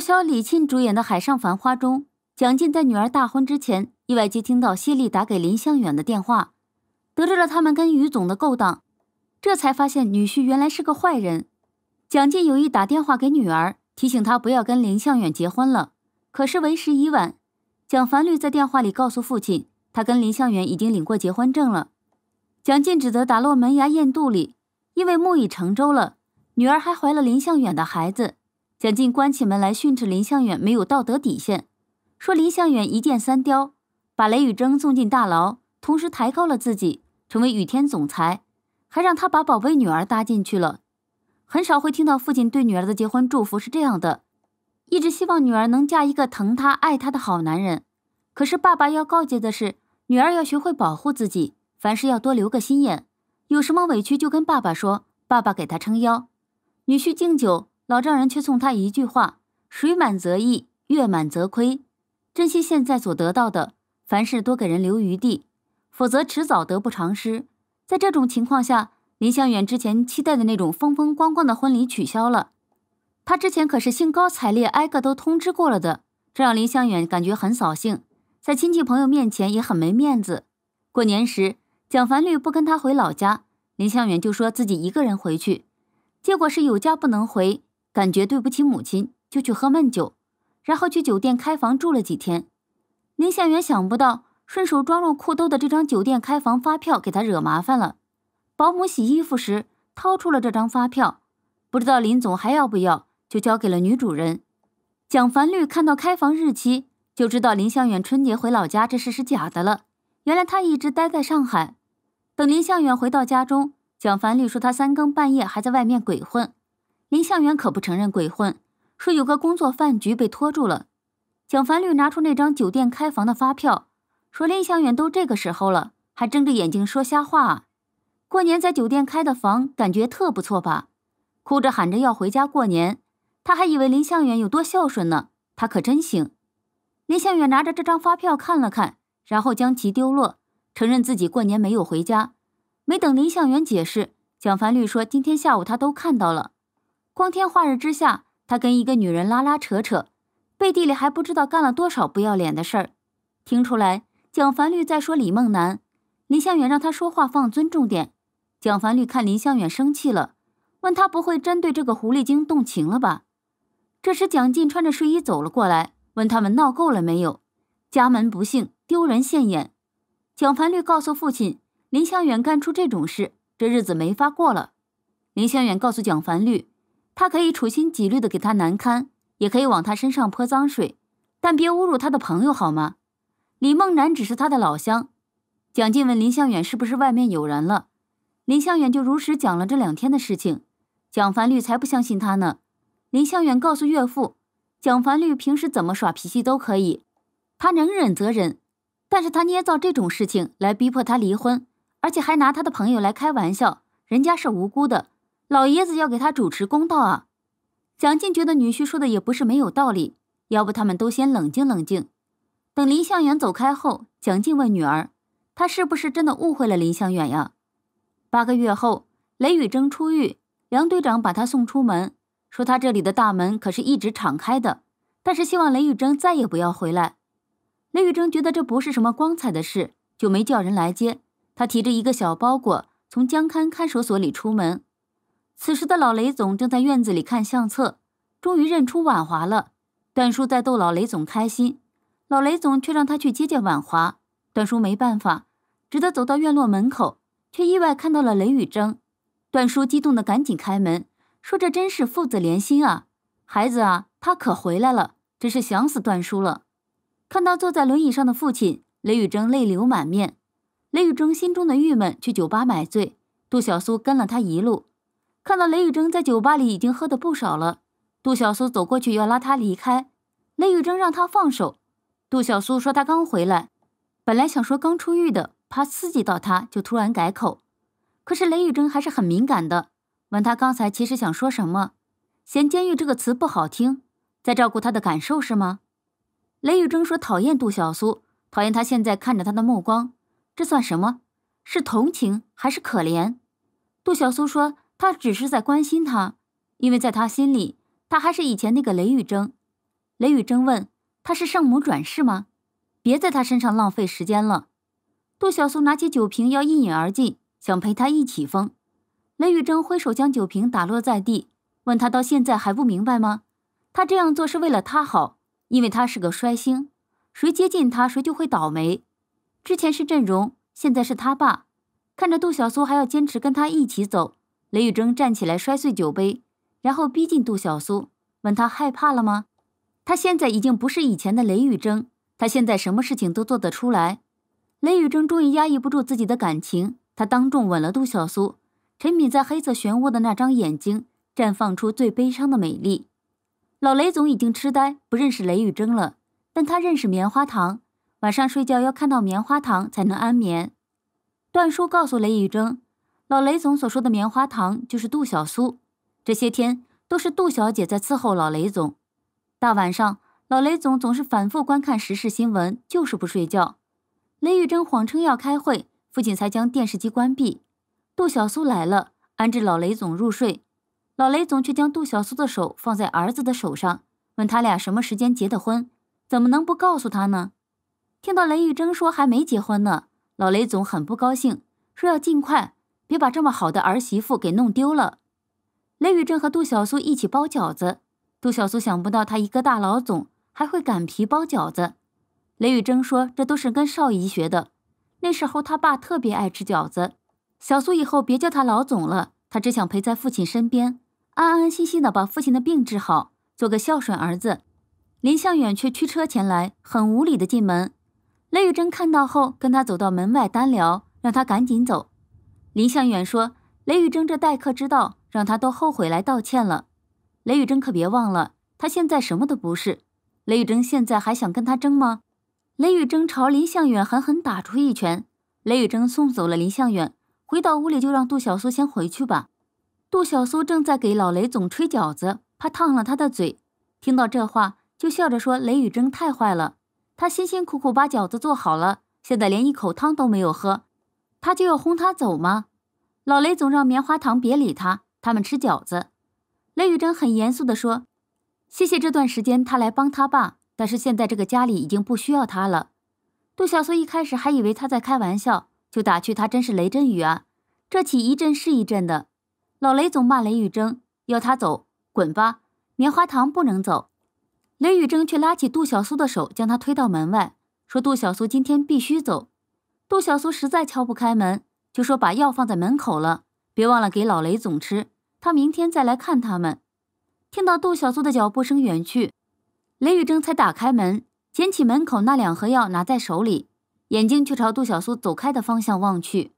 肖李沁主演的《海上繁花》中，蒋劲在女儿大婚之前意外接听到谢丽打给林向远的电话，得知了他们跟于总的勾当，这才发现女婿原来是个坏人。蒋劲有意打电话给女儿，提醒她不要跟林向远结婚了，可是为时已晚。蒋凡律在电话里告诉父亲，他跟林向远已经领过结婚证了。蒋劲只得打落门牙咽肚里，因为木已成舟了，女儿还怀了林向远的孩子。蒋进关起门来训斥林向远没有道德底线，说林向远一箭三雕，把雷雨征送进大牢，同时抬高了自己，成为雨天总裁，还让他把宝贝女儿搭进去了。很少会听到父亲对女儿的结婚祝福是这样的，一直希望女儿能嫁一个疼她、爱她的好男人。可是爸爸要告诫的是，女儿要学会保护自己，凡事要多留个心眼，有什么委屈就跟爸爸说，爸爸给她撑腰。女婿敬酒。老丈人却送他一句话：“水满则溢，月满则亏，珍惜现在所得到的，凡事多给人留余地，否则迟早得不偿失。”在这种情况下，林向远之前期待的那种风风光光的婚礼取消了。他之前可是兴高采烈，挨个都通知过了的，这让林向远感觉很扫兴，在亲戚朋友面前也很没面子。过年时，蒋凡律不跟他回老家，林向远就说自己一个人回去，结果是有家不能回。感觉对不起母亲，就去喝闷酒，然后去酒店开房住了几天。林向远想不到，顺手装入裤兜的这张酒店开房发票给他惹麻烦了。保姆洗衣服时掏出了这张发票，不知道林总还要不要，就交给了女主人。蒋凡律看到开房日期，就知道林向远春节回老家这事是假的了。原来他一直待在上海。等林向远回到家中，蒋凡律说他三更半夜还在外面鬼混。林向远可不承认鬼混，说有个工作饭局被拖住了。蒋凡律拿出那张酒店开房的发票，说：“林向远都这个时候了，还睁着眼睛说瞎话啊！过年在酒店开的房，感觉特不错吧？哭着喊着要回家过年，他还以为林向远有多孝顺呢。他可真行。”林向远拿着这张发票看了看，然后将其丢落，承认自己过年没有回家。没等林向远解释，蒋凡律说：“今天下午他都看到了。”光天化日之下，他跟一个女人拉拉扯扯，背地里还不知道干了多少不要脸的事儿。听出来，蒋凡律在说李梦楠。林向远让他说话放尊重点。蒋凡律看林向远生气了，问他不会真对这个狐狸精动情了吧？这时，蒋进穿着睡衣走了过来，问他们闹够了没有？家门不幸，丢人现眼。蒋凡律告诉父亲，林向远干出这种事，这日子没法过了。林向远告诉蒋凡律。他可以处心积虑的给他难堪，也可以往他身上泼脏水，但别侮辱他的朋友好吗？李梦楠只是他的老乡。蒋静问林向远是不是外面有人了？林向远就如实讲了这两天的事情。蒋凡律才不相信他呢。林向远告诉岳父，蒋凡律平时怎么耍脾气都可以，他能忍则忍，但是他捏造这种事情来逼迫他离婚，而且还拿他的朋友来开玩笑，人家是无辜的。老爷子要给他主持公道啊！蒋静觉得女婿说的也不是没有道理，要不他们都先冷静冷静。等林向远走开后，蒋静问女儿：“他是不是真的误会了林向远呀？”八个月后，雷雨征出狱，梁队长把他送出门，说他这里的大门可是一直敞开的，但是希望雷雨征再也不要回来。雷雨征觉得这不是什么光彩的事，就没叫人来接。他提着一个小包裹，从江勘看守所里出门。此时的老雷总正在院子里看相册，终于认出婉华了。段叔在逗老雷总开心，老雷总却让他去接见婉华。段叔没办法，只得走到院落门口，却意外看到了雷雨峥。段叔激动的赶紧开门，说：“这真是父子连心啊，孩子啊，他可回来了，真是想死段叔了。”看到坐在轮椅上的父亲，雷雨峥泪流满面。雷雨峥心中的郁闷去酒吧买醉，杜小苏跟了他一路。看到雷雨征在酒吧里已经喝的不少了，杜小苏走过去要拉他离开，雷雨征让他放手。杜小苏说他刚回来，本来想说刚出狱的，怕刺激到他，就突然改口。可是雷雨征还是很敏感的，问他刚才其实想说什么，嫌“监狱”这个词不好听，在照顾他的感受是吗？雷雨征说讨厌杜小苏，讨厌他现在看着他的目光，这算什么？是同情还是可怜？杜小苏说。他只是在关心他，因为在他心里，他还是以前那个雷雨筝。雷雨筝问：“他是圣母转世吗？”别在他身上浪费时间了。杜小苏拿起酒瓶要一饮而尽，想陪他一起疯。雷雨筝挥手将酒瓶打落在地，问他到现在还不明白吗？他这样做是为了他好，因为他是个衰星，谁接近他谁就会倒霉。之前是振荣，现在是他爸。看着杜小苏还要坚持跟他一起走。雷雨征站起来摔碎酒杯，然后逼近杜小苏，问他害怕了吗？他现在已经不是以前的雷雨征，他现在什么事情都做得出来。雷雨征终于压抑不住自己的感情，他当众吻了杜小苏。沉敏在黑色漩涡的那张眼睛绽放出最悲伤的美丽。老雷总已经痴呆，不认识雷雨征了，但他认识棉花糖，晚上睡觉要看到棉花糖才能安眠。段叔告诉雷雨征，老雷总所说的棉花糖就是杜小苏，这些天都是杜小姐在伺候老雷总。大晚上，老雷总总是反复观看时事新闻，就是不睡觉。雷玉珍谎称要开会，父亲才将电视机关闭。杜小苏来了，安置老雷总入睡。老雷总却将杜小苏的手放在儿子的手上，问他俩什么时间结的婚？怎么能不告诉他呢？听到雷玉珍说还没结婚呢，老雷总很不高兴，说要尽快。别把这么好的儿媳妇给弄丢了。雷雨正和杜小苏一起包饺子，杜小苏想不到他一个大老总还会擀皮包饺子。雷雨正说：“这都是跟少姨学的，那时候他爸特别爱吃饺子。”小苏以后别叫他老总了，他只想陪在父亲身边，安安心心的把父亲的病治好，做个孝顺儿子。林向远却驱车前来，很无礼的进门。雷雨珍看到后，跟他走到门外单聊，让他赶紧走。林向远说：“雷雨征这待客之道，让他都后悔来道歉了。”雷雨征可别忘了，他现在什么都不是。雷雨征现在还想跟他争吗？雷雨征朝林向远狠狠打出一拳。雷雨征送走了林向远，回到屋里就让杜小苏先回去吧。杜小苏正在给老雷总吹饺子，怕烫了他的嘴，听到这话就笑着说：“雷雨征太坏了，他辛辛苦苦把饺子做好了，现在连一口汤都没有喝。”他就要轰他走吗？老雷总让棉花糖别理他，他们吃饺子。雷雨征很严肃的说：“谢谢这段时间他来帮他爸，但是现在这个家里已经不需要他了。”杜小苏一开始还以为他在开玩笑，就打趣他：“真是雷阵雨啊，这起一阵是一阵的。”老雷总骂雷雨征要他走，滚吧！棉花糖不能走。雷雨征却拉起杜小苏的手，将他推到门外，说：“杜小苏今天必须走。”杜小苏实在敲不开门，就说把药放在门口了，别忘了给老雷总吃。他明天再来看他们。听到杜小苏的脚步声远去，雷雨征才打开门，捡起门口那两盒药拿在手里，眼睛却朝杜小苏走开的方向望去。